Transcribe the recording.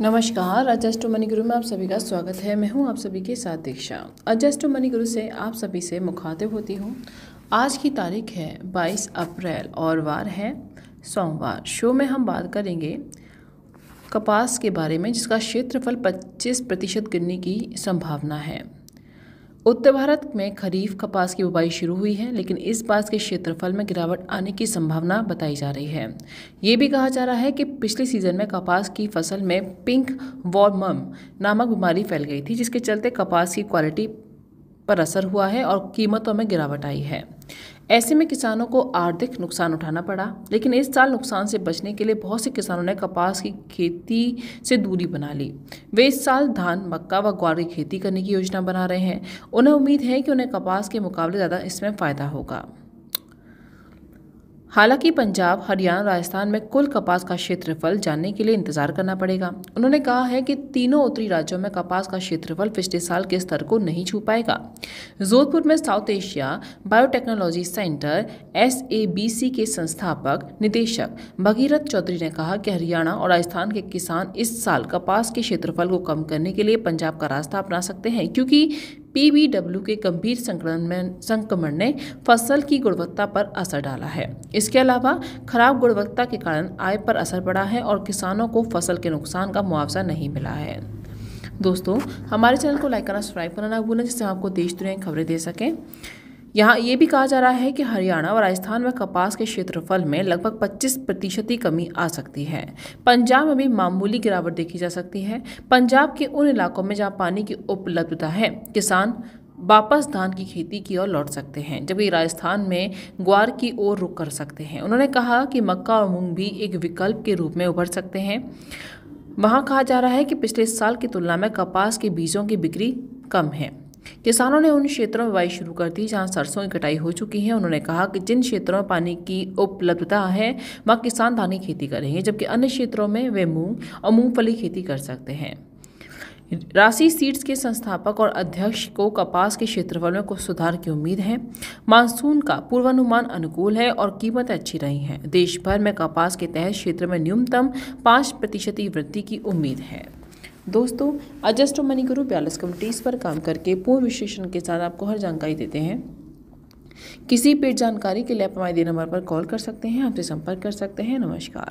नमस्कार अजस्टो मनी गुरु में आप सभी का स्वागत है मैं हूं आप सभी के साथ दीक्षा अजस्टो मनी गुरु से आप सभी से मुखातिब होती हूं आज की तारीख है 22 अप्रैल और वार है सोमवार शो में हम बात करेंगे कपास के बारे में जिसका क्षेत्रफल 25 प्रतिशत गिरने की संभावना है उत्तर भारत में खरीफ कपास की बुबाई शुरू हुई है लेकिन इस पास के क्षेत्रफल में गिरावट आने की संभावना बताई जा रही है ये भी कहा जा रहा है कि पिछले सीजन में कपास की फसल में पिंक वॉर्मम नामक बीमारी फैल गई थी जिसके चलते कपास की क्वालिटी पर असर हुआ है और कीमतों में गिरावट आई है ऐसे में किसानों को आर्थिक नुकसान उठाना पड़ा लेकिन इस साल नुकसान से बचने के लिए बहुत से किसानों ने कपास की खेती से दूरी बना ली वे इस साल धान मक्का व ग्वार की खेती करने की योजना बना रहे हैं उन्हें उम्मीद है कि उन्हें कपास के मुकाबले ज़्यादा इसमें फ़ायदा होगा हालांकि पंजाब हरियाणा राजस्थान में कुल कपास का क्षेत्रफल जानने के लिए इंतजार करना पड़ेगा उन्होंने कहा है कि तीनों उत्तरी राज्यों में कपास का क्षेत्रफल पिछले साल के स्तर को नहीं छू पाएगा जोधपुर में साउथ एशिया बायोटेक्नोलॉजी सेंटर एस के संस्थापक निदेशक भगीरथ चौधरी ने कहा कि हरियाणा और राजस्थान के किसान इस साल कपास के क्षेत्रफल को कम करने के लिए पंजाब का रास्ता अपना सकते हैं क्योंकि पीबीडब्ल्यू के गंभीर संक्रमण संक्रमण ने फसल की गुणवत्ता पर असर डाला है इसके अलावा खराब गुणवत्ता के कारण आय पर असर पड़ा है और किसानों को फसल के नुकसान का मुआवजा नहीं मिला है दोस्तों हमारे चैनल को लाइक करना सब्सक्राइब करना ना भूलें जिससे आपको देश दुनिया की खबरें दे सकें यहाँ ये भी कहा जा रहा है कि हरियाणा और राजस्थान में कपास के क्षेत्रफल में लगभग 25 प्रतिशत की कमी आ सकती है पंजाब में भी मामूली गिरावट देखी जा सकती है पंजाब के उन इलाकों में जहाँ पानी की उपलब्धता है किसान वापस धान की खेती की ओर लौट सकते हैं जबकि राजस्थान में ग्वार की ओर रुख कर सकते हैं उन्होंने कहा कि मक्का और मूंग भी एक विकल्प के रूप में उभर सकते हैं वहाँ कहा जा रहा है कि पिछले साल की तुलना में कपास के बीजों की बिक्री कम है किसानों ने उन क्षेत्रों में बुआई शुरू कर दी जहां सरसों की कटाई हो चुकी है उन्होंने कहा कि जिन क्षेत्रों में पानी की उपलब्धता है वहां किसान धान की खेती करेंगे जबकि अन्य क्षेत्रों में वे मूंग और मूंगफली खेती कर सकते हैं राशि सीड्स के संस्थापक और अध्यक्ष को कपास के क्षेत्रफल में कुछ सुधार की उम्मीद है मानसून का पूर्वानुमान अनुकूल है और कीमतें अच्छी रही हैं देश भर में कपास के तहत क्षेत्र में न्यूनतम पाँच प्रतिशत वृद्धि की उम्मीद है दोस्तों अजस्टो मनी गुरु बयालीस कमिटीज़ पर काम करके पूर्ण विश्लेषण के साथ आपको हर जानकारी देते हैं किसी पेड जानकारी के लिए आप हमारे नंबर पर कॉल कर सकते हैं हमसे संपर्क कर सकते हैं नमस्कार